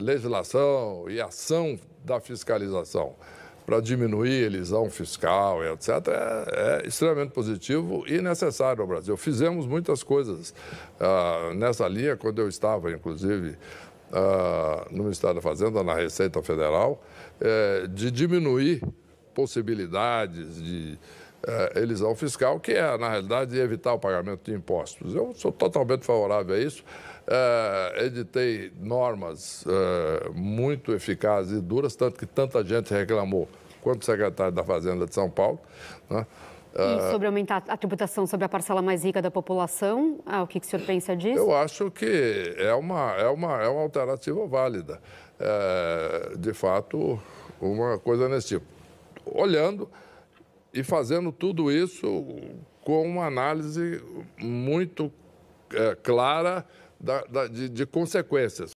legislação e ação da fiscalização para diminuir a elisão fiscal etc., é, é, extremamente positivo e necessário ao Brasil. Fizemos muitas coisas ah, nessa linha, quando eu estava, inclusive, ah, no Ministério da Fazenda, na Receita Federal, eh, de diminuir possibilidades de uh, elisão fiscal, que é, na realidade, evitar o pagamento de impostos. Eu sou totalmente favorável a isso. Uh, editei normas eh, muito eficazes e duras, tanto que tanta gente reclamou, quanto o secretário da Fazenda de São Paulo. Né? E sobre aumentar a tributação sobre a parcela mais rica da população, ah, o que, que o senhor pensa disso? Eu acho que é uma, é uma, é uma alternativa válida. É, de fato, uma coisa nesse tipo. Olhando e fazendo tudo isso com uma análise muito é, clara da, da, de, de consequências.